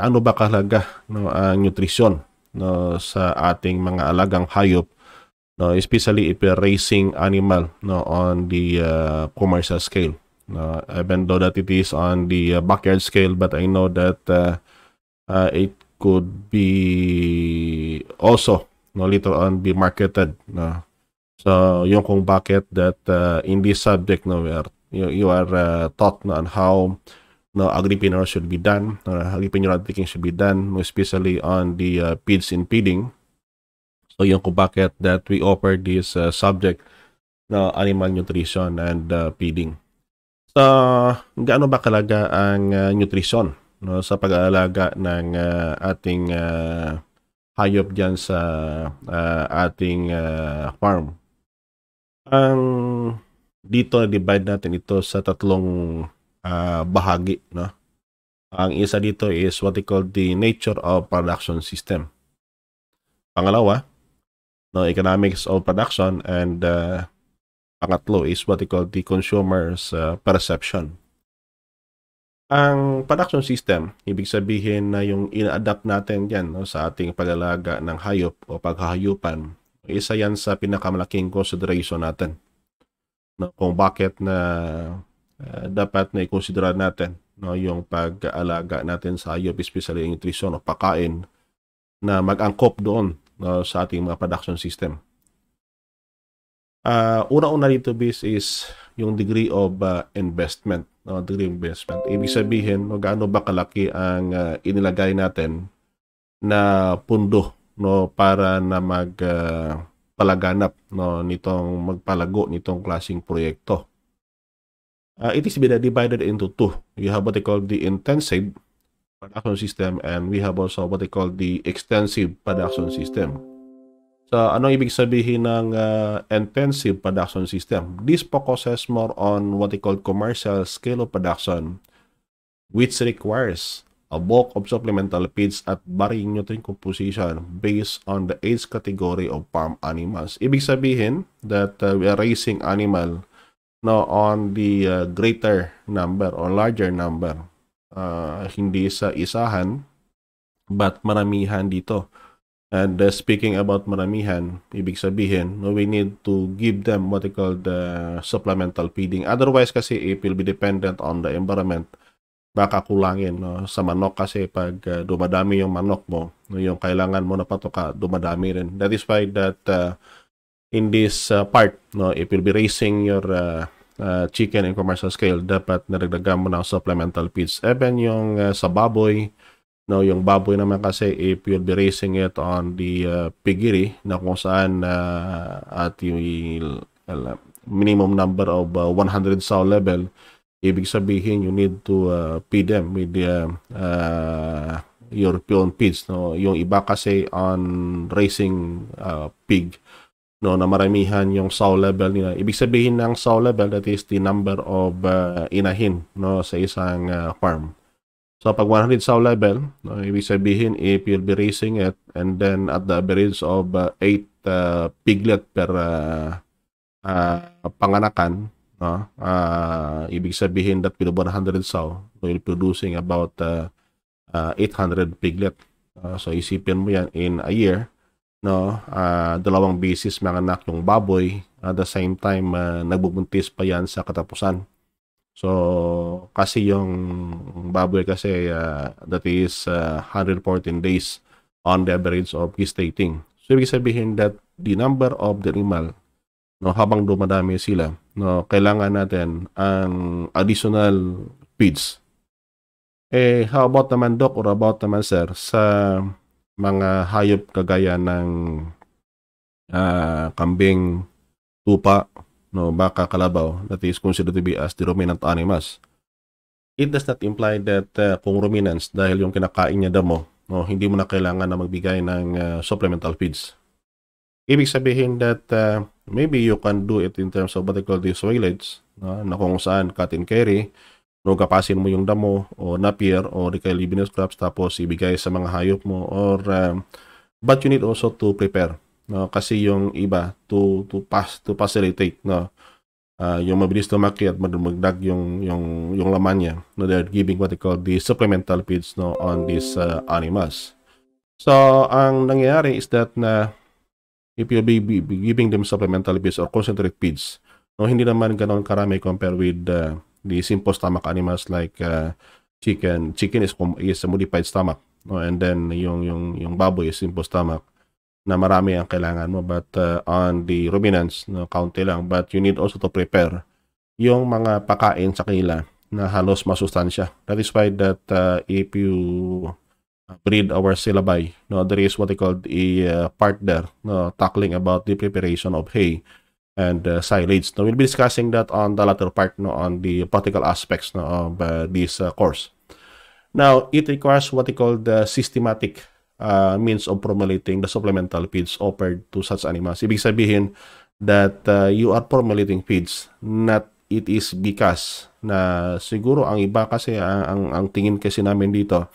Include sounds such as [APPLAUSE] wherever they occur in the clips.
gaano ba kahalaga no ang nutrition no sa ating mga alagang hayop no especially if you're raising animal no on the uh, commercial scale no even though that it is on the uh, backyard scale but i know that uh, uh, it could be also no later on be marketed no so yung kung bakit that uh, in this subject no where you, you are uh, taught no, on how no agripreneur should be done. Uh, agripreneur thinking should be done, especially on the uh, PIDs in feeding. So yung kung bakit that we offer this uh, subject no, animal nutrition and uh, feeding. So, gaano ba kalaga ang uh, nutrition no, sa pag-aalaga ng uh, ating uh, hayop diyan sa uh, ating uh, farm? Ang dito na divide natin ito sa tatlong uh, bahagi. No? Ang isa dito is what they call the nature of production system. Pangalawa, no, economics of production and uh, pangatlo is what they call the consumer's uh, perception. Ang production system, ibig sabihin na yung ina-adapt natin diyan no, sa ating paglalaga ng hayop o paghahayupan, isa yan sa pinakamalaking consideration natin. No, kung bakit na uh, dapat na ikonsidera natin no yung pag-aalaga natin sa iyo especially yung nutrition o pagkain na mag-angkop doon no, sa ating mga production system. Uh, una-una dito bis is yung degree of uh, investment, no, degree of investment. Ibig sabihin, no, gaano ba kalaki ang uh, inilagay natin na pundo no para na mag uh, palaganap no nitong magpalago nitong klasing proyekto uh, it is divided into two. You have what they call the intensive production system and we have also what they call the extensive production system. So, ano ibig sabihin ng uh, intensive production system? This focuses more on what they call commercial scale of production which requires a bulk of supplemental feeds at varying nutrient composition based on the age category of farm animals. Ibig sabihin that uh, we are raising animal no on the uh, greater number or larger number. Uh, hindi sa isahan but maramihan dito. And uh, speaking about maramihan, ibig sabihin, no, we need to give them what we call the supplemental feeding. Otherwise kasi it will be dependent on the environment. Baka kulangin no? sa manok kasi pag uh, dumadami yung manok mo, no, yung kailangan mo na patoka, dumadami rin. That is why that uh, in this uh, part, no, if you'll be raising your uh, uh, chicken in commercial scale, dapat naragdagan mo ng supplemental feeds. Even yung uh, sa baboy, no, yung baboy naman kasi if you'll be raising it on the uh, piggery na kung saan uh, at yung uh, minimum number of uh, 100 sow level, ibig sabihin you need to uh, feed them with the, uh, uh, your own feeds. No? Yung iba kasi on raising uh, pig, no na maramihan yung SAW level nila. Ibig sabihin ng SAW level that is the number of uh, inahin no sa isang uh, farm. So pag 100 SAW level, no, ibig sabihin if you'll be raising it and then at the average of 8 uh, uh, piglet per uh, uh, panganakan, no, uh, ibig sabihin that with 100 SAW, we'll producing about uh, uh, 800 piglet. Uh, so isipin mo yan in a year no uh, dalawang bisis anak yung baboy at the same time uh, nagbubuntis pa yan sa katapusan so kasi yung baboy kasi uh, that is uh, 114 days on the average of gestating so ibig sabihin that the number of the animal no habang dumadami sila no kailangan natin ang additional feeds eh how about naman doc or about naman sir sa mga hayop kagaya ng uh, kambing, tupa, no, baka, kalabaw that is considered to be as the ruminant animals. It does not imply that uh, kung ruminants dahil yung kinakain niya damo, no, hindi mo na kailangan na magbigay ng uh, supplemental feeds. Ibig sabihin that uh, maybe you can do it in terms of what they call the soilage, no, na kung saan cut and carry, no gapasin mo yung damo o napier or di kaya living scraps tapos ibigay sa mga hayop mo or um, but you need also to prepare no kasi yung iba to to pass to facilitate no uh, yung mabilis to at magdag yung yung yung laman niya no they're giving what they call the supplemental feeds no on these uh, animals so ang nangyayari is that na if you'll be, be giving them supplemental feeds or concentrate feeds no hindi naman ganoon karami compare with uh, the simple stomach animals like uh, chicken. Chicken is, is a modified stomach. No? And then yung, yung, yung baboy is simple stomach na marami ang kailangan mo. But uh, on the ruminants, no, county lang. But you need also to prepare yung mga pakain sa kanila na halos masustansya. That is why that uh, if you breed our syllabi, no, there is what they called a uh, part there, no, tackling about the preparation of hay and uh, silage. Now, we'll be discussing that on the latter part, no, on the practical aspects no, of uh, this uh, course. Now, it requires what we call the systematic uh, means of formulating the supplemental feeds offered to such animals. Ibig sabihin that uh, you are formulating feeds, not it is because na siguro ang iba kasi ang, ah, ang, ang tingin kasi namin dito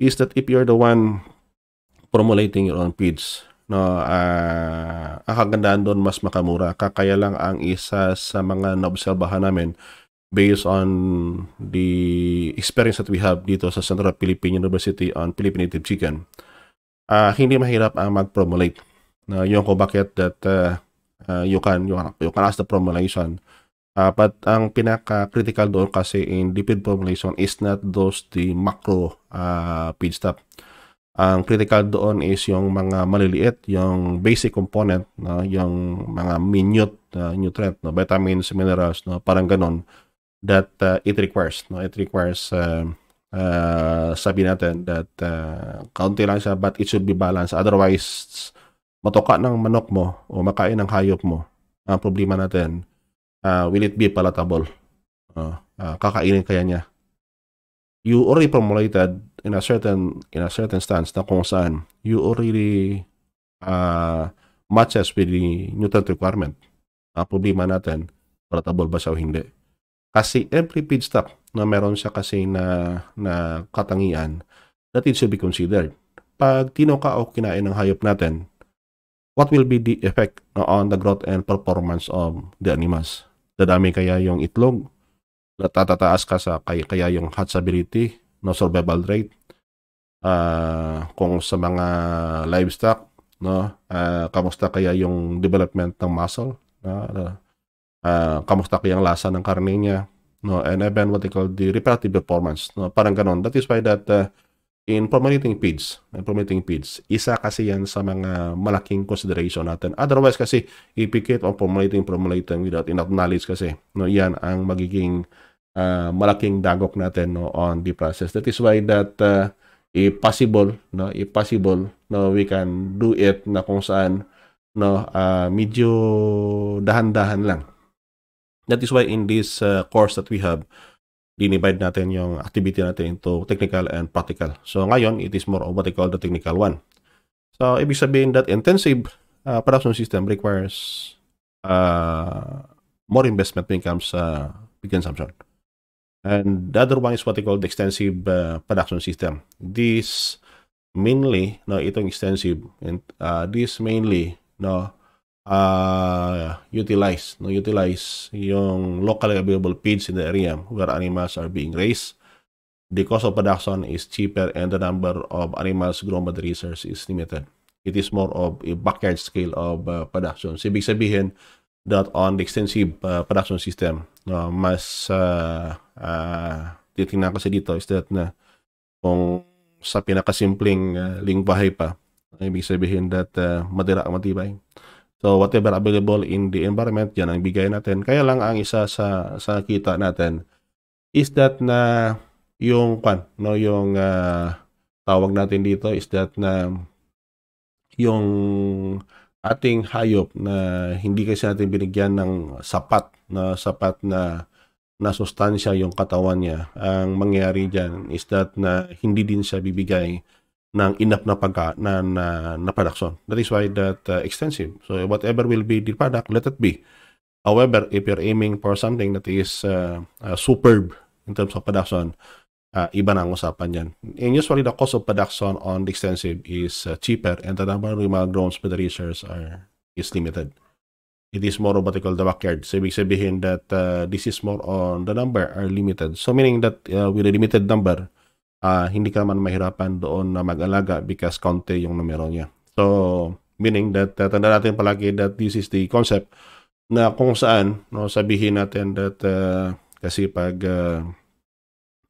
is that if you're the one formulating your own feeds, No, uh, ang kagandahan doon mas makamura. Kakaya lang ang isa sa mga naobserbahan namin based on the experience that we have dito sa Central Philippine University on Philippine Native Chicken. Uh, hindi mahirap ang mag-formulate. Uh, yung ko bakit that uh, uh, you, can, you, can, you can ask the formulation. Uh, but ang pinaka-critical doon kasi in lipid formulation is not those the macro uh, feedstuff. stuff ang critical doon is yung mga maliliit, yung basic component, no? yung mga minute uh, nutrient, no? vitamins, minerals, no? parang ganon that uh, it requires. No? It requires, uh, uh, sabi natin, that uh, kaunti lang siya but it should be balanced. Otherwise, matoka ng manok mo o makain ng hayop mo. Ang problema natin, uh, will it be palatable? Uh, uh, kakainin kaya niya? You already formulated in a certain in a certain stance na kung saan you already uh, matches with the Newton requirement. Ang problema natin, portable ba siya o hindi. Kasi every page stop na meron siya kasi na, na katangian that it should be considered. Pag tinuka o kinain ng hayop natin, what will be the effect on the growth and performance of the animals? Dadami kaya yung itlog? Tatataas ka sa kaya, kaya yung hatchability? no survival rate uh, kung sa mga livestock no uh, kamusta kaya yung development ng muscle uh, uh, kamusta kaya ang lasa ng karne niya no and even what they call the reparative performance no parang ganon that is why that uh, in promoting feeds in formulating feeds isa kasi yan sa mga malaking consideration natin otherwise kasi ipikit on promoting formulating without enough knowledge kasi no yan ang magiging uh, malaking dagok natin no, on the process. That is why that uh, ah, if possible, no, if possible, no, we can do it na kung saan no, uh, medyo dahan-dahan lang. That is why in this uh, course that we have, dinivide natin yung activity natin into technical and practical. So ngayon, it is more of what I call the technical one. So ibig sabihin that intensive uh, production system requires uh, more investment when it comes uh, big consumption. And the other one is what they call the extensive uh, production system. This mainly, no, itong extensive, and uh, this mainly, no, uh, utilize, no, utilize yung locally available feeds in the area where animals are being raised. The cost of production is cheaper and the number of animals grown by the research is limited. It is more of a backyard scale of uh, production. So, ibig sabihin, that on the extensive uh, production system. No, uh, mas uh, uh, titingnan kasi dito is that na uh, kung sa pinakasimpleng uh, lingbahay pa, ibig sabihin that uh, madira ang matibay. So whatever available in the environment, yan ang bigay natin. Kaya lang ang isa sa sa kita natin is that na yung kwan, no yung uh, tawag natin dito is that na yung ating hayop na hindi kasi natin binigyan ng sapat na sapat na na sustansya yung katawan niya. Ang mangyayari diyan is that na hindi din siya bibigay ng enough na pagka na, na, na production. That is why that uh, extensive. So whatever will be the product, let it be. However, if you're aiming for something that is uh, uh, superb in terms of production, uh, iba na ang usapan yan. And usually, the cost of production on the extensive is uh, cheaper and the number of mga drones for the researchers are, is limited. It is more of what they call the backyard. So, ibig sabihin that uh, this is more on the number are limited. So, meaning that uh, with a limited number, uh, hindi ka man mahirapan doon na mag-alaga because konti yung numero niya. So, meaning that uh, tanda natin palagi that this is the concept na kung saan no, sabihin natin that uh, kasi pag uh,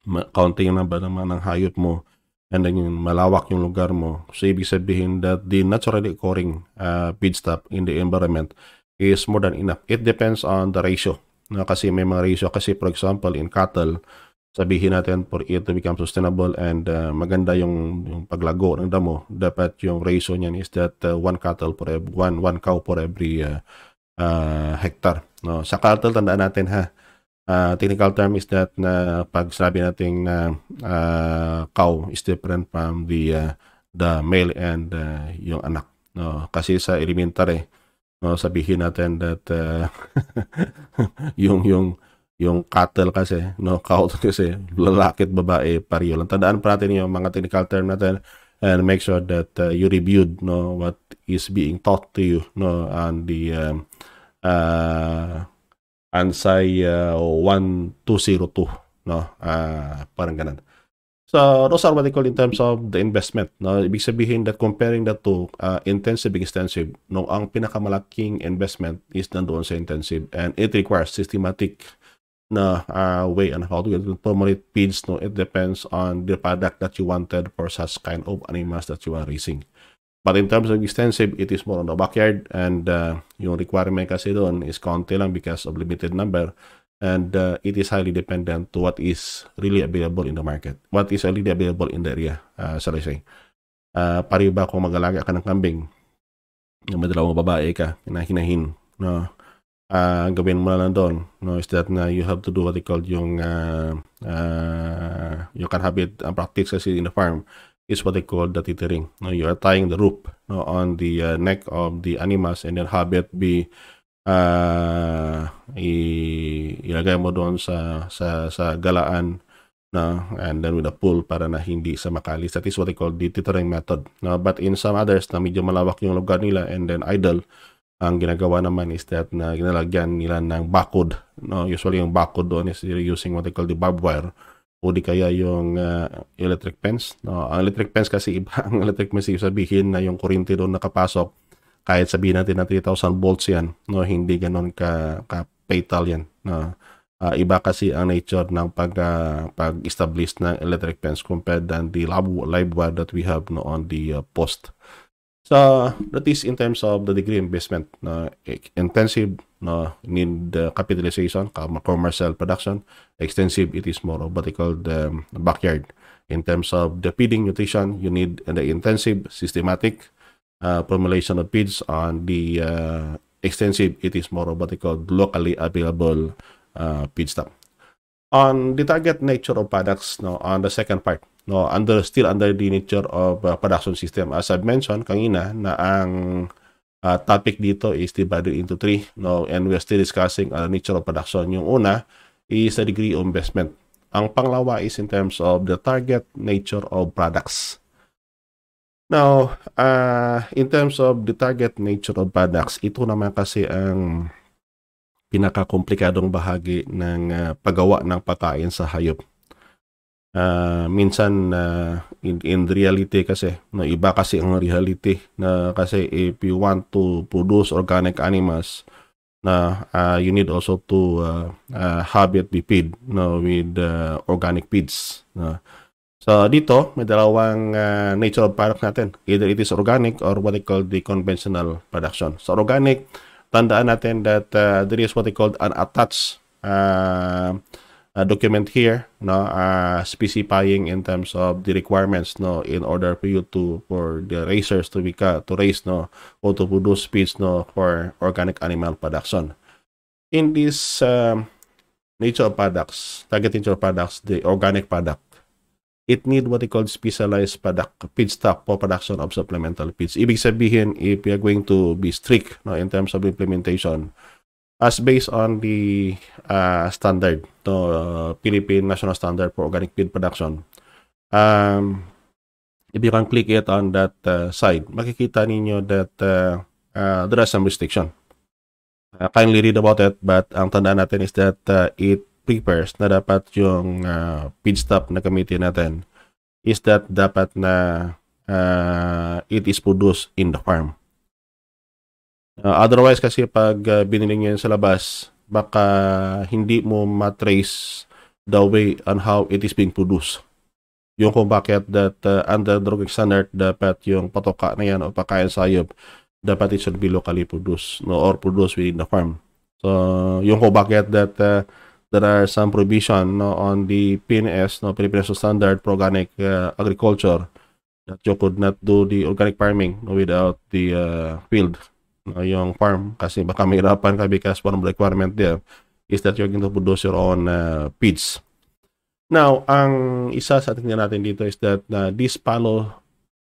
kaunti yung naba naman ng hayop mo and then yung malawak yung lugar mo. So, ibig sabihin that the naturally occurring uh, feedstuff in the environment is more than enough. It depends on the ratio. Na kasi may mga ratio. Kasi for example, in cattle, sabihin natin for it to become sustainable and uh, maganda yung, yung paglago ng damo, dapat yung ratio niyan is that uh, one cattle for every, one, one cow for every uh, uh, hectare. No? Sa cattle, tandaan natin ha, uh, technical term is that na uh, pag sabi natin na uh, cow is different from the uh, the male and uh, yung anak no kasi sa elementary no sabihin natin that uh, [LAUGHS] yung yung yung cattle kasi no cow [LAUGHS] kasi lalaki at babae pareho lang tandaan pa natin yung mga technical term natin and make sure that uh, you reviewed no what is being taught to you no on the um, uh, Ansay uh, 1202, no? Uh, parang ganun. So, those are what they call in terms of the investment. No? Ibig sabihin that comparing that to uh, ah, intensive extensive, no, ang pinakamalaking investment is nandoon sa intensive and it requires systematic na uh, way and how to get promote feeds. No? It depends on the product that you wanted for such kind of animals that you are raising. But in terms of extensive, it is more on the backyard and uh, yung requirement kasi doon is konti lang because of limited number and uh, it is highly dependent to what is really available in the market. What is really available in the area, uh, shall I say. Uh, pari ba kung mag-alaga ka ng kambing, na may dalawang babae ka, hinahinahin, no? Uh, gawin mo na lang doon, no? Is that na you have to do what they call yung, uh, uh, you can have it, uh, practice kasi in the farm is what they call the tethering. No, you are tying the rope no, on the uh, neck of the animals and then have it be uh, ilagay mo doon sa, sa, sa galaan na and then with a pull para na hindi sa makalis. That is what they call the tethering method. No, but in some others na medyo malawak yung lugar nila and then idle, ang ginagawa naman is that na ginalagyan nila ng bakod. No? Usually yung bakod doon is using what they call the barbed wire o di kaya yung uh, electric fence. No, ang electric fence kasi iba. [LAUGHS] Ang electric fence sabihin na yung kuryente doon nakapasok kahit sabihin natin na 3,000 volts yan, no, hindi ganoon ka, ka fatal yan. No. Uh, iba kasi ang nature ng pag, uh, pag-establish ng electric fence compared than the live, live wire that we have no, on the uh, post. So, that is in terms of the degree investment. No, intensive no need the capitalization commercial production extensive it is more of what they call the um, backyard in terms of the feeding nutrition you need the intensive systematic uh, formulation of feeds on the uh, extensive it is more of what they call locally available uh, feedstock on the target nature of products no on the second part no under still under the nature of uh, production system as i mentioned kanina na ang uh, topic dito is divided into three. No? And we are still discussing uh, nature of production. Yung una is the degree of investment. Ang panglawa is in terms of the target nature of products. Now, uh, in terms of the target nature of products, ito naman kasi ang pinakakomplikadong bahagi ng uh, paggawa ng patayin sa hayop uh, minsan uh, in, in reality kasi no iba kasi ang reality na kasi if you want to produce organic animals na uh, you need also to uh, uh, have it be feed no with uh, organic feeds no So dito may dalawang uh, nature of product natin. Either it is organic or what they call the conventional production. So organic, tandaan natin that uh, there is what they call an attached uh, uh, document here no uh, specifying in terms of the requirements no in order for you to for the racers to be to raise no or to produce feeds no for organic animal production in this um, nature of products target nature products the organic product it need what they call specialized product feedstock for production of supplemental feeds ibig sabihin if you are going to be strict no in terms of implementation as based on the uh, standard, to uh, Philippine National Standard for Organic Feed Production. Um, if you can click it on that uh, side, makikita ninyo that uh, uh, there are some restriction. Uh, kindly read about it, but ang tandaan natin is that uh, it prepares na dapat yung uh, feed stop na gamitin natin is that dapat na uh, it is produced in the farm. Uh, otherwise kasi pag uh, binili niyo sa labas, baka hindi mo matrace the way on how it is being produced. Yung kung bakit that uh, under drug standard dapat yung patoka na yan o pakain sayop dapat it should be locally produced no or produced within the farm. So yung kung bakit that uh, there are some provision no on the PNS no Philippine Standard for Organic uh, Agriculture that you could not do the organic farming no, without the uh, field uh, yung farm kasi baka mahirapan ka because one of the requirement there is that you're going to produce your own uh, feeds. Now, ang isa sa tingnan natin dito is that uh, this follow,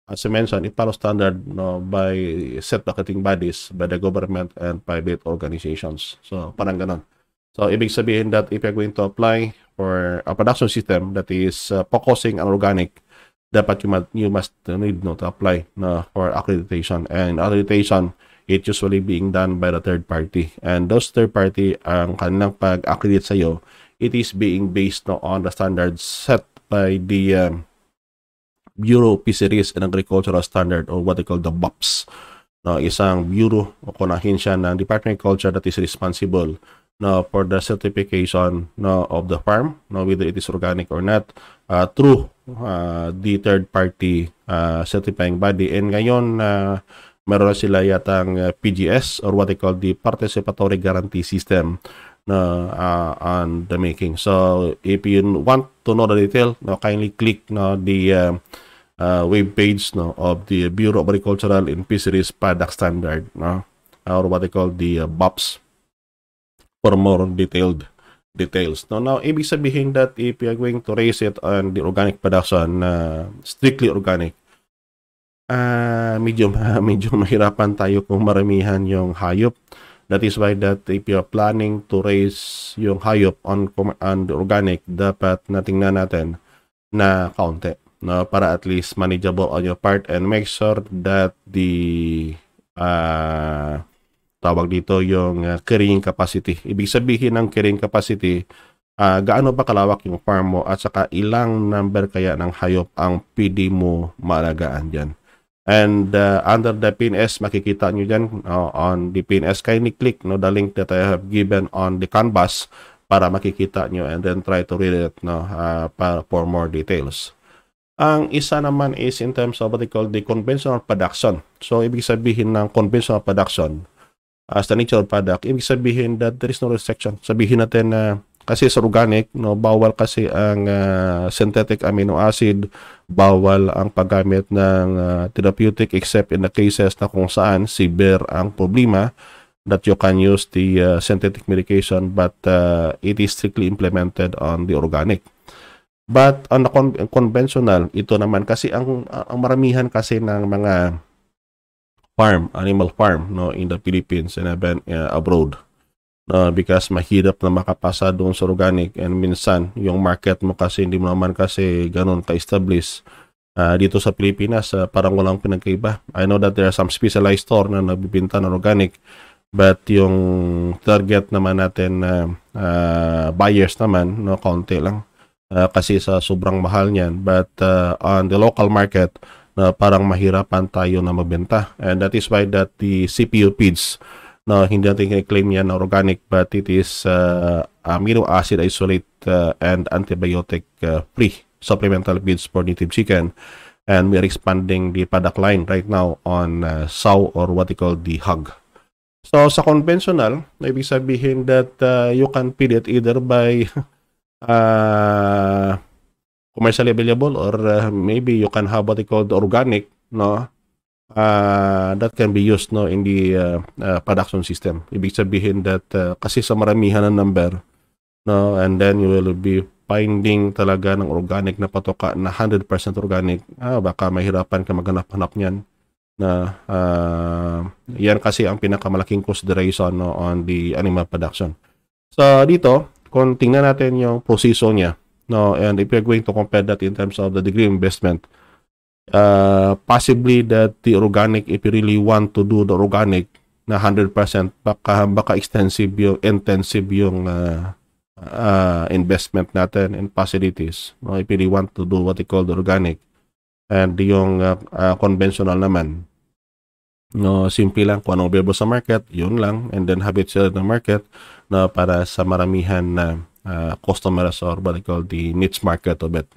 as I mentioned, it follows standard no, by set marketing bodies, by the government and private organizations. So, parang ganon. So, ibig sabihin that if you're going to apply for a production system that is uh, focusing on organic, dapat you must, you must need no, to apply no, for accreditation. And accreditation, it usually being done by the third party. And those third party, ang kanilang pag-accredit sa iyo, it is being based no, on the standards set by the um, Bureau of Fisheries and Agricultural Standard or what they call the BOPS. No, isang bureau o kunahin siya ng Department of Culture that is responsible no, for the certification no, of the farm, no, whether it is organic or not, uh, through uh, the third party uh, certifying body. And ngayon, uh, meron sila yata uh, eh, PGS or what they call the Participatory Guarantee System na uh, on the making. So if you want to know the detail, no, kindly click no, the uh, uh, web page no, of the Bureau of Agricultural and Fisheries Product Standard no, or what they call the uh, eh, BOPS for more detailed details. No, now, ibig sabihin that if you are going to raise it on the organic production, uh, strictly organic, uh, medyo uh, [LAUGHS] medyo mahirapan tayo kung maramihan yung hayop. That is why that if you are planning to raise yung hayop on, on organic, dapat nating na natin na kaunti no, para at least manageable on your part and make sure that the uh, tawag dito yung uh, carrying capacity. Ibig sabihin ng carrying capacity, uh, gaano ba kalawak yung farm mo at saka ilang number kaya ng hayop ang pwede mo maalagaan dyan. And uh, under the PNS, makikita nyo dyan uh, on the PNS. Kindly click no, the link that I have given on the canvas para makikita nyo and then try to read it no, uh, para, for more details. Ang isa naman is in terms of what they call the conventional production. So, ibig sabihin ng conventional production as the nature product, ibig sabihin that there is no restriction. Sabihin natin na uh, kasi sa organic, no, bawal kasi ang uh, synthetic amino acid, bawal ang paggamit ng uh, therapeutic except in the cases na kung saan severe ang problema that you can use the uh, synthetic medication but uh, it is strictly implemented on the organic. But on the con- conventional, ito naman kasi ang, ang maramihan kasi ng mga farm, animal farm no in the Philippines and even uh, abroad uh, because mahirap na makapasa doon sa organic and minsan yung market mo kasi hindi mo naman kasi ganun ka-establish uh, dito sa Pilipinas uh, parang walang pinagkaiba I know that there are some specialized store na nagbibinta ng organic but yung target naman natin na uh, uh, buyers naman no konti lang uh, kasi sa sobrang mahal niyan but uh, on the local market na uh, parang mahirapan tayo na mabenta and that is why that the CPU feeds Now, hindi natin kiniklaim yan na organic but it is uh, amino acid isolate uh, and antibiotic uh, free supplemental feeds for native chicken. And we are expanding the product line right now on uh, sow or what you call the hog. So sa conventional, may ibig sabihin that uh, you can feed it either by [LAUGHS] uh, commercially available or uh, maybe you can have what they call the organic, no? uh, that can be used no in the uh, uh, production system. Ibig sabihin that uh, kasi sa maramihan ng number no and then you will be finding talaga ng organic na patoka na 100% organic. Ah, baka mahirapan ka maghanap-hanap niyan na uh, yan kasi ang pinakamalaking consideration no, on the animal production. So dito, kung tingnan natin yung proseso niya, no, and if you're going to compare that in terms of the degree investment, uh, possibly that the organic, if you really want to do the organic na 100%, baka, baka extensive yung, intensive yung uh, uh, investment natin in facilities. No? If you really want to do what they call the organic. And yung uh, uh, conventional naman. No, simple lang kung anong available sa market, yun lang. And then have it sell the market na no, para sa maramihan na uh, customers or what they call the niche market of it.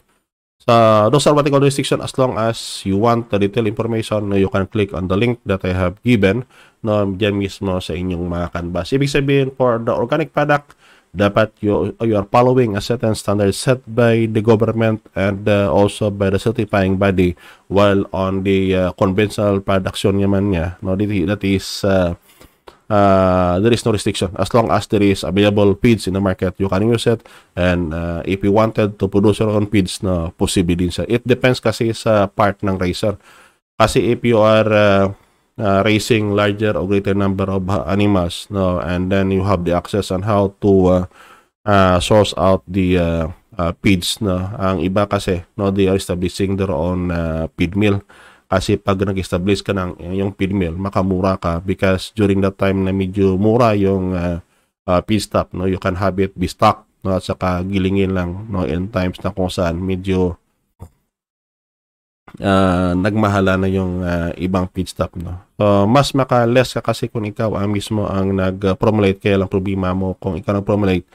So those are restriction as long as you want the detailed information no, you can click on the link that I have given no, diyan mismo sa inyong mga canvas. Ibig sabihin for the organic product, dapat you, you are following a certain standard set by the government and uh, also by the certifying body while on the uh, conventional production naman niya. No, that is uh, uh, there is no restriction as long as there is available feeds in the market you can use it and uh, if you wanted to produce your own feeds na possible din siya it depends kasi sa part ng racer kasi if you are uh, uh, raising larger or greater number of uh, animals no and then you have the access on how to uh, uh, source out the uh, uh, feeds no ang iba kasi no they are establishing their own uh, feed mill kasi pag nag-establish ka ng eh, yung pinmill, makamura ka because during that time na medyo mura yung uh, uh, p no? you can have it be stock no? at saka gilingin lang no? in times na kung saan medyo uh, nagmahala na yung uh, ibang pit stop. No? So, mas maka-less ka kasi kung ikaw ang ah, mismo ang nag-promulate. Kaya lang problema mo kung ikaw ang promulate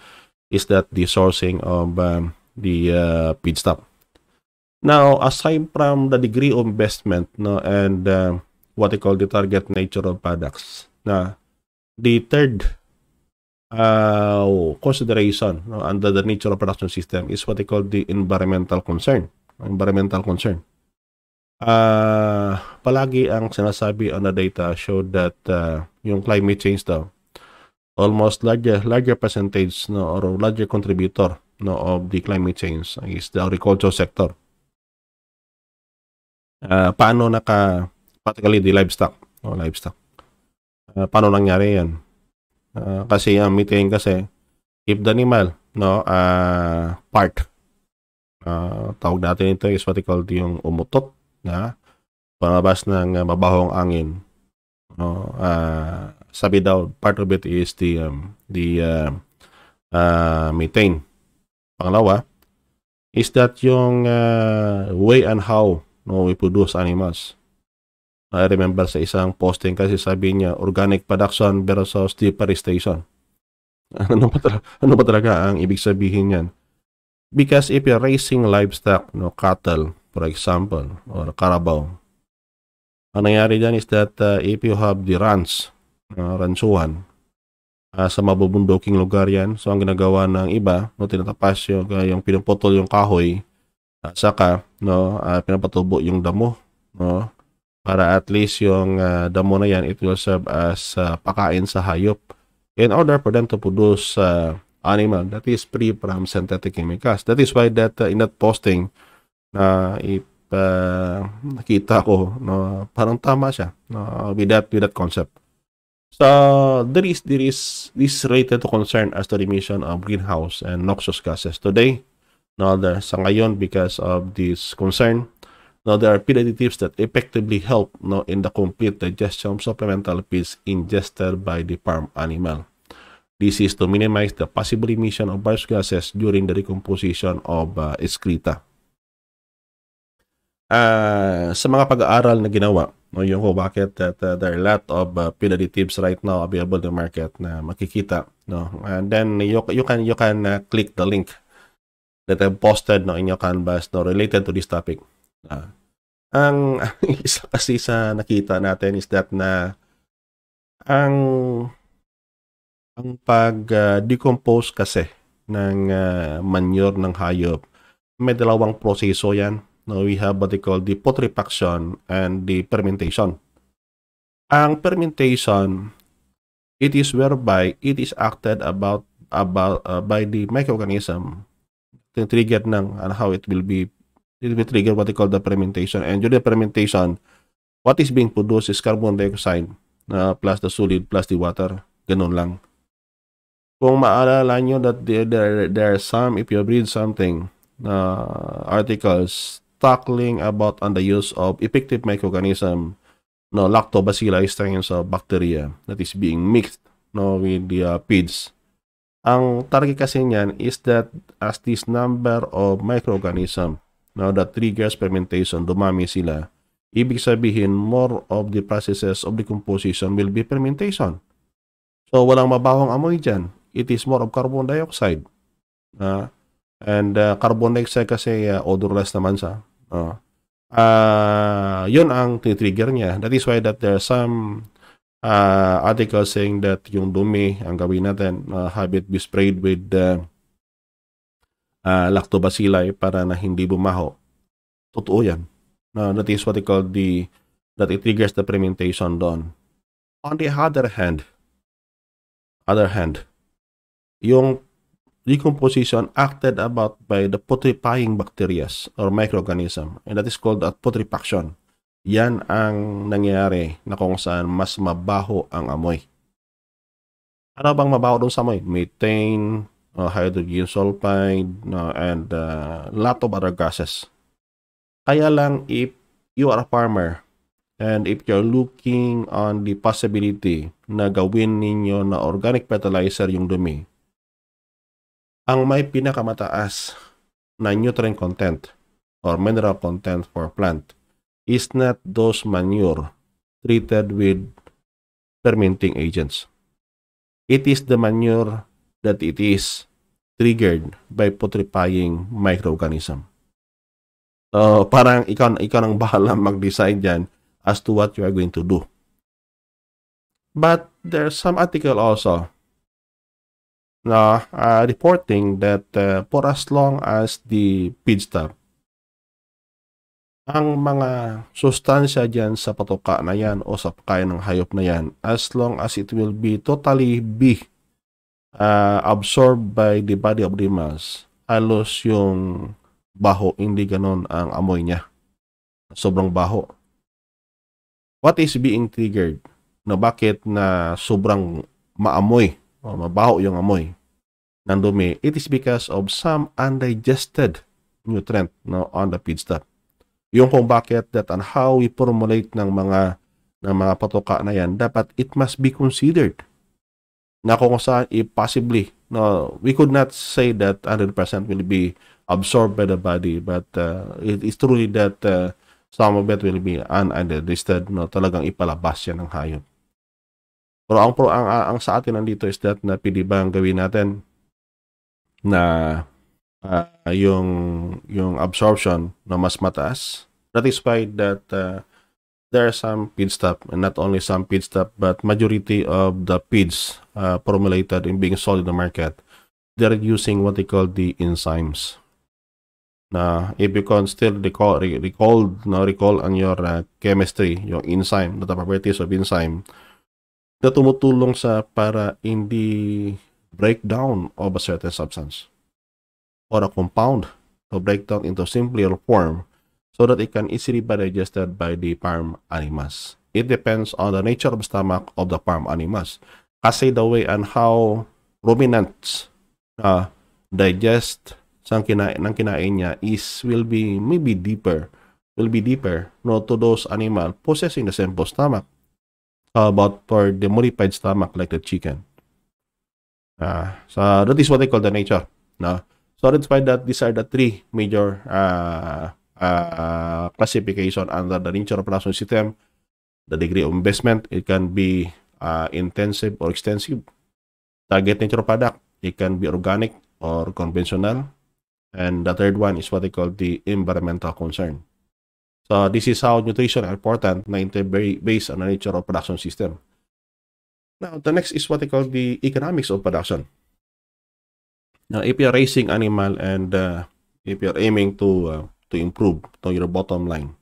is that the sourcing of um, the uh, pit stop. Now, aside from the degree of investment no, and uh, what we call the target nature of products, na the third uh, consideration no, under the nature of production system is what we call the environmental concern. Environmental concern. Uh, palagi ang sinasabi on the data showed that uh, yung climate change daw almost larger larger percentage no, or larger contributor no, of the climate change is the agricultural sector uh, paano naka particularly the livestock no oh, livestock uh, paano nangyari yan uh, ah, kasi ang methane kasi if the animal no uh, part uh, tawag natin ito is what called yung umutot na pangabas ng mabahong angin no uh, sabi daw part of it is the um, the uh, uh, methane pangalawa is that yung uh, way and how no, we produce animals. I remember sa isang posting kasi sabi niya, organic production versus deforestation. [LAUGHS] Ano ba, talaga, ano ba talaga ang ibig sabihin yan? Because if you're raising livestock, no, cattle, for example, or carabao, ang nangyari dyan is that uh, if you have the ranch, uh, ranchuhan, uh, sa mabubundoking lugar yan. So, ang ginagawa ng iba, no, tinatapas yung, uh, yung pinuputol yung kahoy, at saka, no, uh, pinapatubo yung damo, no? Para at least yung uh, damo na yan, it will serve as uh, pakain sa hayop in order for them to produce uh, animal that is free from synthetic chemicals. That is why that uh, in that posting na uh, uh, nakita ko no parang tama siya no with that with that concept. So there is there is this related to concern as to the emission of greenhouse and noxious gases today. Now, the, sa ngayon, because of this concern, now there are palliatives that effectively help no, in the complete digestion of supplemental feeds ingested by the farm animal. This is to minimize the possible emission of virus gases during the decomposition of uh, excreta. Uh, sa mga pag-aaral na ginawa, no, yung kung bakit that uh, there are a lot of uh, palliatives right now available in the market na makikita no and then you you can you can uh, click the link that I've posted in your canvas no, related to this topic. Uh, [LAUGHS] ang isa kasi sa nakita natin is that na ang ang pag-decompose ah, kasi ng uh, manure ng hayop, may dalawang proseso yan. No, we have what they call the putrefaction and the fermentation. Ang fermentation, it is whereby it is acted about about uh, by the microorganism triggered ng and how it will be it will trigger what they call the fermentation and during the fermentation what is being produced is carbon dioxide uh, plus the solid plus the water ganun lang kung maalala nyo that there, there, there are some if you read something uh, articles talking about on the use of effective microorganism no lactobacilli strains of bacteria that is being mixed no with the uh, feeds ang target kasi niyan is that as this number of microorganism now that triggers fermentation, dumami sila. Ibig sabihin, more of the processes of decomposition will be fermentation. So, walang mabawang amoy dyan. It is more of carbon dioxide. Uh, and uh, carbon dioxide kasi uh, odorless naman sa. Uh, ah, uh, ah, yun ang trigger niya. That is why that there are some uh, ah, article saying that yung dumi ang gawin natin uh, ah, have it be sprayed with uh, uh, lactobacilli para na hindi bumaho totoo yan uh, that is what they call the that it triggers the fermentation doon on the other hand other hand yung decomposition acted about by the putrefying bacteria or microorganism and that is called a putrefaction yan ang nangyayari na kung saan mas mabaho ang amoy. Ano bang mabaho doon sa amoy? Methane, uh, hydrogen sulfide, uh, and uh, lot of other gases. Kaya lang if you are a farmer and if you're looking on the possibility na gawin ninyo na organic fertilizer yung dumi, ang may pinakamataas na nutrient content or mineral content for plant is not those manure treated with fermenting agents. It is the manure that it is triggered by putrefying microorganism. So, parang ikaw, ikaw nang bahala [LAUGHS] mag-decide dyan as to what you are going to do. But there's some article also na uh, reporting that uh, for as long as the feedstock ang mga sustansya dyan sa patuka na yan o sa pagkain ng hayop na yan as long as it will be totally be uh, absorbed by the body of the mass halos yung baho hindi ganon ang amoy niya sobrang baho what is being triggered na bakit na sobrang maamoy o mabaho yung amoy ng dumi it is because of some undigested nutrient no, on the feedstuff yung kung bakit that and how we formulate ng mga ng mga patuka na yan, dapat it must be considered na kung saan if eh, possibly no we could not say that 100% will be absorbed by the body but uh, it is truly that uh, some of it will be undigested no talagang ipalabas yan ng hayop pero ang, ang ang sa atin nandito is that na pwede ba ang gawin natin na uh, yung yung absorption na mas mataas. Satisfied that uh, there are some feedstuff and not only some feedstuff but majority of the feeds uh, ah, formulated in being sold in the market they're using what they call the enzymes. Na if you can still recall recall no recall on your uh, chemistry yung enzyme the properties of enzyme na tumutulong sa para hindi breakdown of a certain substance. or a compound to break down into simpler form so that it can easily be digested by the farm animals. It depends on the nature of the stomach of the farm animals. Kasi the way and how ruminants uh, digest ng kinain, ng kinain niya is will be maybe deeper will be deeper no to those animal possessing the simple stomach but for the modified stomach like the chicken uh, so that is what they call the nature Now. So let's find that these are the three major uh, uh, classification under the nature of production system. The degree of investment, it can be uh, intensive or extensive. Target nature of product, it can be organic or conventional. And the third one is what they call the environmental concern. So this is how nutrition are important based on the nature of production system. Now, the next is what they call the economics of production. Now, if you're raising animal and uh, if you're aiming to uh, to improve to your bottom line.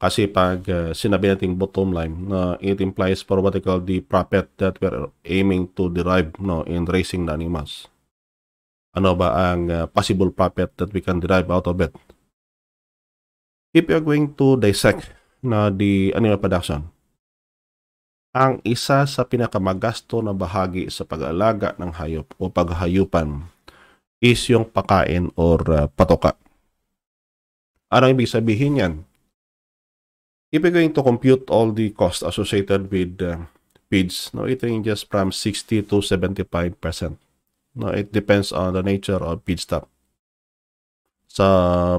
Kasi pag uh, sinabi natin bottom line, uh, it implies for what I call the profit that we're aiming to derive no, in raising the animals. Ano ba ang uh, possible profit that we can derive out of it? If you're going to dissect na the animal production, ang isa sa pinakamagasto na bahagi sa pag-alaga ng hayop o paghayupan is yung pakain or uh, patoka. Anong ibig sabihin yan? If you're going to compute all the costs associated with uh, feeds, no, it ranges from 60 to 75%. No, it depends on the nature of feedstock. So,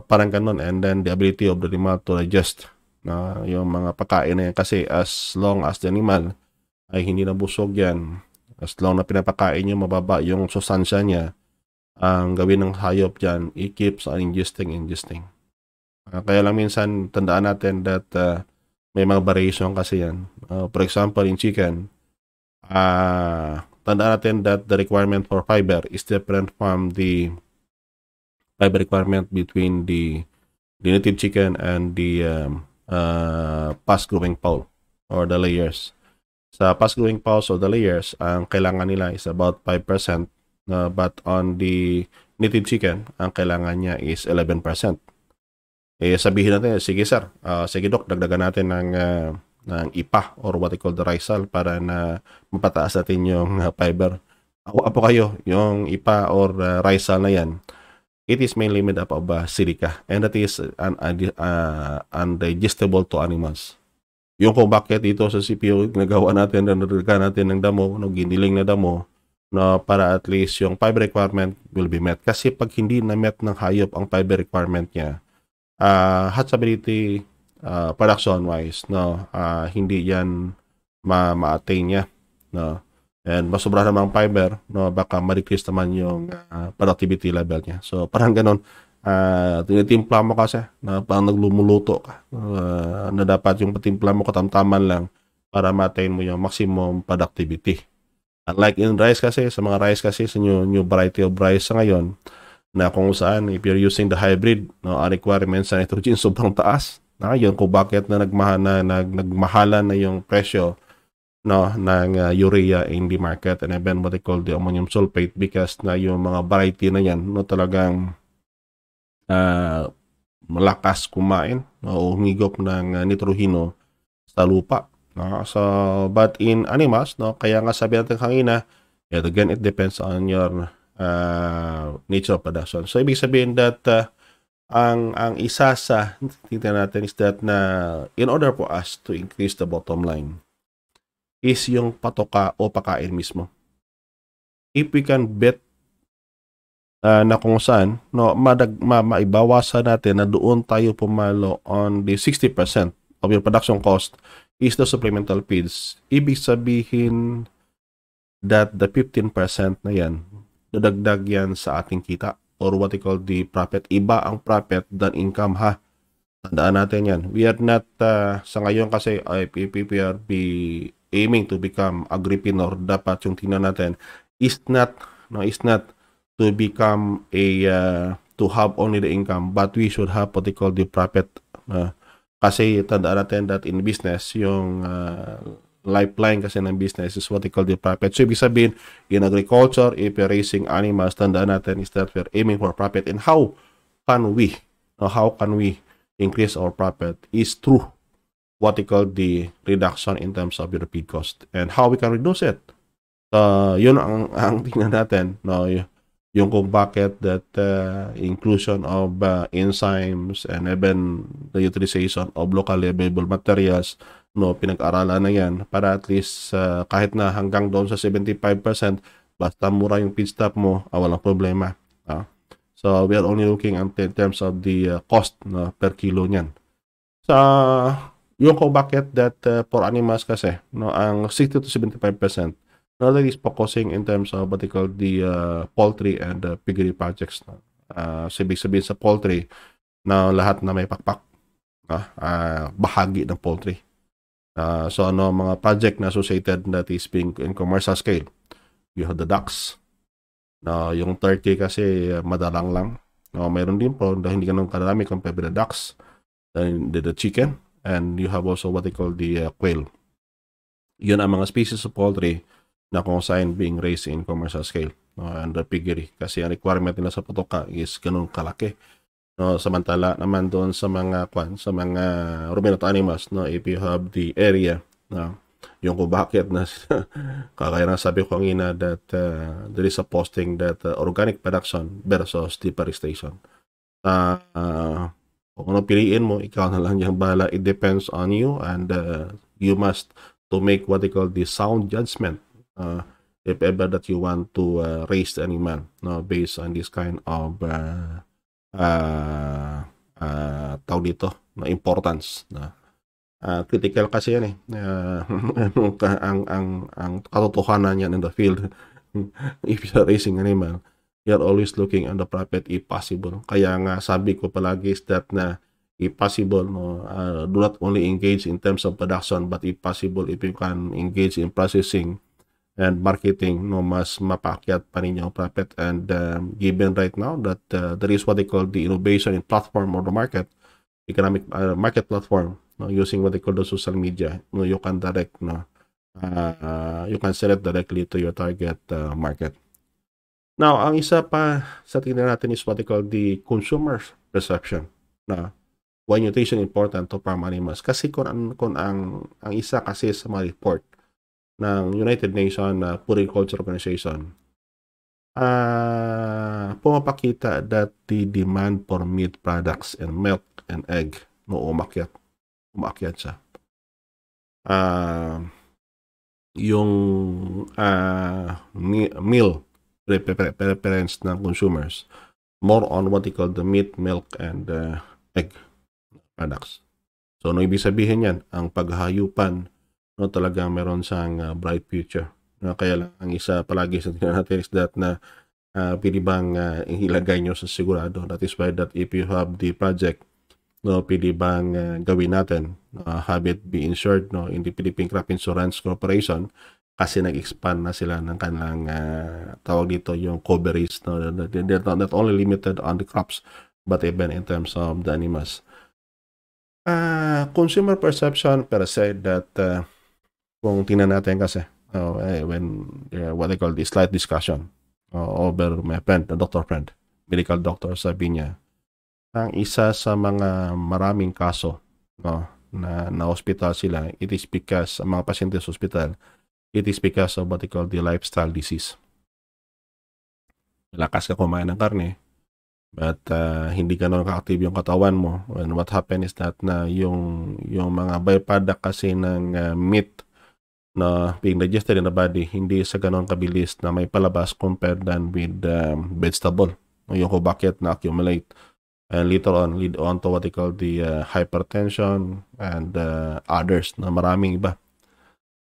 parang ganun. And then the ability of the animal to digest na yung mga pagkain na yan kasi as long as the animal ay hindi na busog yan as long na pinapakain nyo mababa yung susansya niya ang gawin ng hayop dyan it keeps on ingesting ingesting uh, kaya lang minsan tandaan natin that uh, may mga variation kasi yan uh, for example in chicken uh, tandaan natin that the requirement for fiber is different from the fiber requirement between the, the native chicken and the um, uh, fast-growing paw or the layers. Sa fast-growing paws or the layers, ang kailangan nila is about 5%, uh, but on the native chicken, ang kailangan niya is 11%. Eh, sabihin natin, sige sir, uh, sige doc, dagdagan natin ng, uh, ng IPA or what they call the risal para na mapataas natin yung uh, fiber. Awa po kayo, yung IPA or uh, risal na yan It is mainly made up of uh, silica and that is un uh, uh, undigestible to animals. Yung kung bakit dito sa CPU, nagawa natin, nanadagan natin ng damo, no, giniling na damo, no, para at least yung fiber requirement will be met. Kasi pag hindi na-met ng hayop ang fiber requirement niya, uh, hatchability uh, production-wise, no, uh, hindi yan ma-attain ma niya. No? And masobra namang fiber, no, baka ma-decrease naman yung uh, productivity level niya. So, parang ganun. uh, tinitimpla mo kasi, na parang naglumuluto ka, uh, na dapat yung patimpla mo katamtaman lang para ma-attain mo yung maximum productivity. Unlike in rice kasi, sa mga rice kasi, sa new, new variety of rice sa ngayon, na kung saan, if you're using the hybrid, no, ang requirements sa nitrogen [LAUGHS] sobrang taas. Na yun kung bakit na nagmahala na, nag, nagmahala na yung presyo no ng uh, urea in the market and even what they call the ammonium sulfate because na yung mga variety na yan no talagang uh, malakas kumain no, humigop ng uh, nitrohino sa lupa no so but in animals no kaya nga sabi natin kanina yet again it depends on your uh, nature of production so ibig sabihin that uh, ang ang isa sa tingnan natin is that na in order for us to increase the bottom line is yung patoka o pakain mismo. If we can bet uh, na kung saan, no, madag, ma, maibawasan natin na doon tayo pumalo on the 60% of your production cost is the supplemental feeds. Ibig sabihin that the 15% na yan, dadagdag yan sa ating kita or what we call the profit. Iba ang profit than income ha. Tandaan natin yan. We are not, uh, sa ngayon kasi IPPPRB aiming to become agripinor, dapat yung tingnan natin is not no is not to become a uh, to have only the income but we should have what they call the profit uh, kasi tandaan natin that in business yung uh, lifeline kasi ng business is what they call the profit so ibig sabihin in agriculture if you're raising animals tandaan natin is that we're aiming for profit and how can we no, how can we increase our profit is through what they call the reduction in terms of your feed cost and how we can reduce it. So, yun ang, [LAUGHS] ang tingnan natin. No? Yung kung bakit that uh, inclusion of uh, enzymes and even the utilization of locally available materials, no, pinag-aralan na yan para at least uh, kahit na hanggang doon sa 75%, basta mura yung feedstock mo, ah, walang problema. Ah. So, we are only looking at in terms of the uh, cost no, per kilo niyan. Sa so, yung co-bucket that uh, for animals kasi, no, ang 60 to 75%, no, that is focusing in terms of what they call the uh, poultry and uh, piggery projects. No? Uh, so, sabihin sa poultry, na lahat na may pakpak, no? uh, bahagi ng poultry. Uh, so, ano, mga project na associated that is being in commercial scale. You have the ducks. No, yung turkey kasi uh, madalang lang. No, mayroon din po, dahil hindi ganun karami compared with ducks. Then, the chicken and you have also what they call the uh, quail. Yun ang mga species of poultry na consigned being raised in commercial scale no, and the piggery kasi ang requirement nila sa putoka is ganun kalaki. No, samantala naman doon sa mga kwan, sa mga ruminant animals, no, if you have the area, no, yung kung bakit na [LAUGHS] kagaya na sabi ko ang ina that uh, there is a posting that uh, organic production versus deforestation. Uh, uh, kung ano piliin mo, ikaw na lang yung bala. It depends on you and uh, you must to make what they call the sound judgment uh, if ever that you want to uh, raise any man no, based on this kind of uh, uh, uh, tao dito na importance na uh, critical kasi yan eh uh, [LAUGHS] ang ang ang katotohanan yan in the field [LAUGHS] if you're raising an man you're always looking on the profit if possible. Kaya nga sabi ko palagi is that na if possible, no, uh, do not only engage in terms of production, but if possible, if you can engage in processing and marketing, no, mas mapakyat pa ninyo ang profit. And um, given right now that uh, there is what they call the innovation in platform or the market, economic uh, market platform, no, using what they call the social media, no, you can direct, no, uh, uh, you can sell it directly to your target uh, market. Now, ang isa pa sa tingnan natin is what they call the consumer perception na why nutrition important to farm animals. Kasi kung, ang, kung ang, ang isa kasi sa mga report ng United Nations uh, Puriculture Organization, uh, pumapakita that the demand for meat products and milk and egg no umakyat. Umakyat siya. Uh, yung uh, meal preference ng consumers more on what they call the meat, milk, and uh, egg products. So, ano ibig sabihin yan? Ang paghayupan, no, talaga meron siyang uh, bright future. No, kaya lang, ang isa palagi sa tingnan natin is that na uh, pwede bang uh, ilagay nyo sa sigurado. That is why that if you have the project, no, pwede bang uh, gawin natin, uh, have it be insured no, in the Philippine Crop Insurance Corporation, kasi nag-expand na sila ng kanilang uh, tawag dito yung coverage no they're not, not only limited on the crops but even in terms of the animals uh, consumer perception per se that uh, kung tingnan natin kasi oh, eh, when uh, what I call the slight discussion uh, over my friend the doctor friend medical doctor sabi niya ang isa sa mga maraming kaso no, na na hospital sila it is because ang mga pasyente sa hospital It is because of what they call the lifestyle disease. Malakas ka kumain ng karne, but uh, hindi ganun ka-active yung katawan mo. And what happened is that na yung, yung mga byproduct kasi ng uh, meat na being digested in the body, hindi sa ganun kabilis na may palabas compared than with um, vegetable. Yung kung bakit na-accumulate. And later on, lead on to what they call the uh, hypertension and uh, others na maraming iba.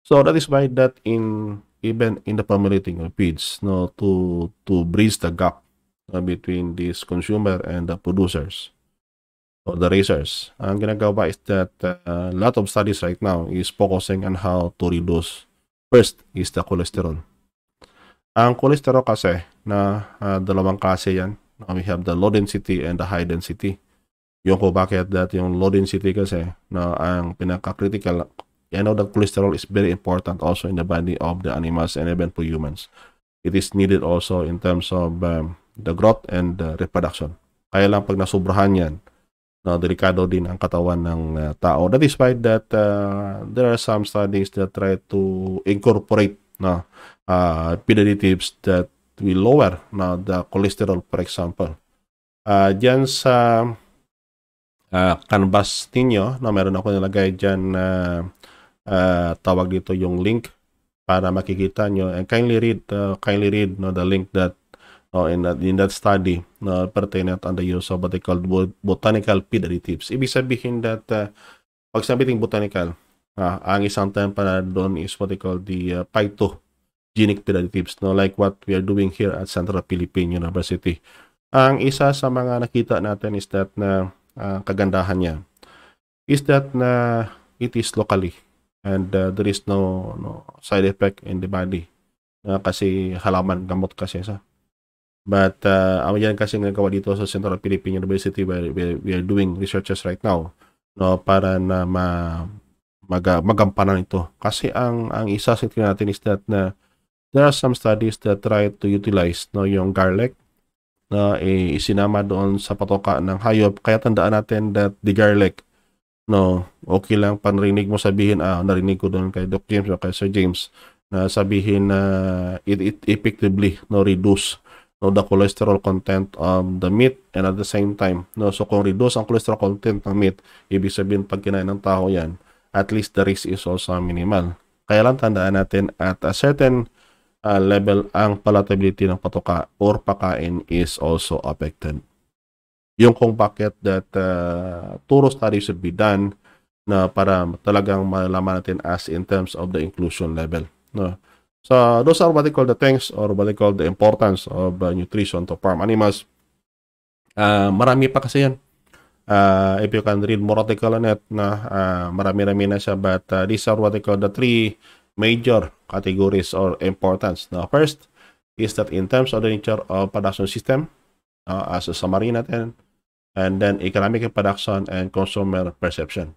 So that is why that in even in the formulating page, no, to to bridge the gap uh, between these consumer and the producers or the racers. Ang ginagawa is that a uh, lot of studies right now is focusing on how to reduce. First is the cholesterol. Ang cholesterol kasi na uh, dalawang kasi yan. Uh, we have the low density and the high density. Yung ko bakit that yung low density kasi na ang pinaka-critical I know that cholesterol is very important also in the body of the animals and even for humans. It is needed also in terms of um, the growth and the reproduction. Kaya lang pag nasubrahan yan, no, delikado din ang katawan ng uh, tao. That is why that uh, there are some studies that try to incorporate no, uh, psedatives that will lower no, the cholesterol, for example. Uh, dyan sa uh, canvas ninyo, no, meron ako nilagay dyan na uh, uh, tawag dito yung link para makikita nyo and kindly read uh, kindly read no the link that no oh, in that in that study no pertinent on the use of what they call bot botanical feed additives ibig sabihin that uh, pag sabihin botanical uh, ang isang term para doon is what they call the uh, phyto genic feed additives no like what we are doing here at Central Philippine University ang isa sa mga nakita natin is that na uh, kagandahan niya is that na it is locally and uh, there is no, no side effect in the body uh, kasi halaman gamot kasi sa but uh, ang yan kasi nagawa dito sa Central Philippine University where we are doing researches right now no para na ma mag, magampanan ito kasi ang ang isa sa natin is that na there are some studies that try to utilize no yung garlic na uh, eh, isinama doon sa patoka ng hayop kaya tandaan natin that the garlic no, okay lang panrinig mo sabihin, ah, narinig ko doon kay Dr. James kay Sir James na sabihin na uh, it, it effectively no reduce no the cholesterol content of the meat and at the same time no so kung reduce ang cholesterol content ng meat ibig sabihin pag kinain ng tao yan at least the risk is also minimal kaya lang tandaan natin at a certain uh, level ang palatability ng patuka or pagkain is also affected yung kung bakit that uh, thorough study should be done na para talagang malaman natin as in terms of the inclusion level. No? So those are what they call the things or what they call the importance of uh, nutrition to farm animals. Uh, marami pa kasi yan. Uh, if you can read more article on it, na, uh, marami-rami na siya. But uh, these are what they call the three major categories or importance. Now, first is that in terms of the nature of production system, uh, as a summary natin, and then economic production and consumer perception.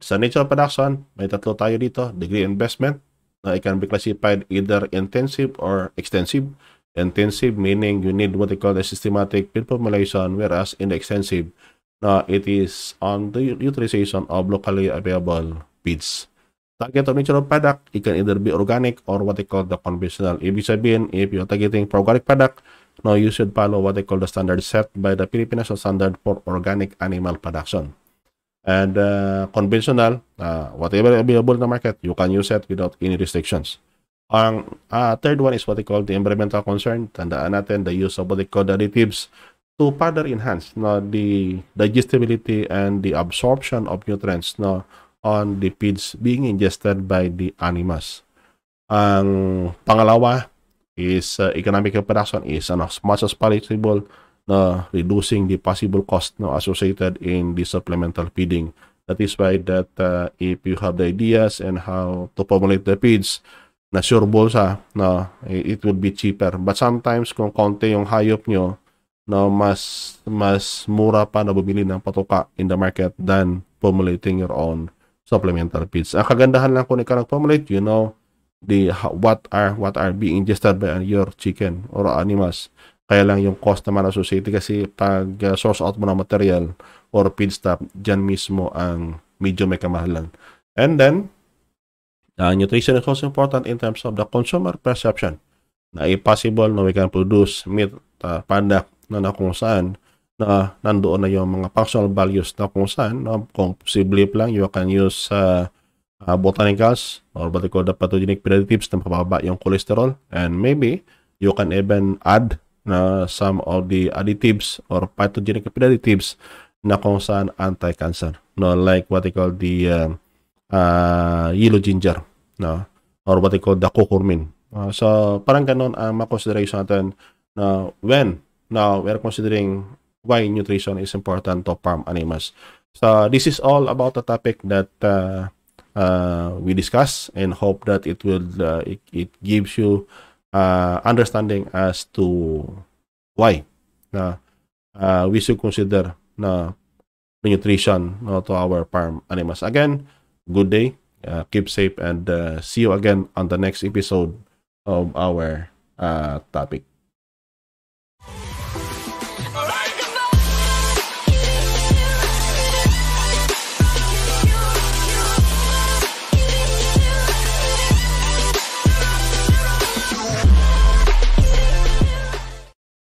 Sa nature of production, may tatlo tayo dito, degree investment, na it can be classified either intensive or extensive. Intensive meaning you need what they call a systematic field formulation, whereas in extensive, na it is on the utilization of locally available feeds. Target of nature of product, it can either be organic or what they call the conventional. Ibig sabihin, if you're targeting for organic product, Now, you should follow what they call the standard set by the Philippine National Standard for Organic Animal Production. And uh, conventional, uh, whatever available in the market, you can use it without any restrictions. Ang uh, third one is what they call the environmental concern. Tandaan natin the use of what they call the additives to further enhance no, the digestibility and the absorption of nutrients no, on the feeds being ingested by the animals. Ang pangalawa, is uh, economic operation is and as much as possible na reducing the possible cost no associated in the supplemental feeding. That is why that uh, if you have the ideas and how to formulate the feeds, na sure bolsa na it would be cheaper. But sometimes kung konti yung hayop nyo, na mas mas mura pa na bumili ng patuka in the market than formulating your own supplemental feeds. Ang kagandahan lang kung ikaw nag-formulate, you know, the what are what are being ingested by your chicken or animals. Kaya lang yung cost naman associated kasi pag uh, source out mo ng material or feedstock, dyan mismo ang medyo may kamahalan. And then, uh, nutrition is also important in terms of the consumer perception na possible na we can produce meat uh, product na, na kung saan na nandoon na yung mga functional values na kung saan no, kung posible lang you can use uh, uh, botanicals or what they call the pathogenic predators na mapababa yung cholesterol. And maybe you can even add na uh, some of the additives or pathogenic predators na kung saan anti-cancer. No, like what they call the uh, uh, yellow ginger. No, or what they call the curcumin. Uh, so, parang ganun ang mga consideration natin na when now we are considering why nutrition is important to farm animals. So, this is all about a topic that uh, uh, we discuss and hope that it will uh, it, it gives you uh, understanding as to why na uh, we should consider na nutrition no, to our farm animals. Again, good day, uh, keep safe, and uh, see you again on the next episode of our uh, topic.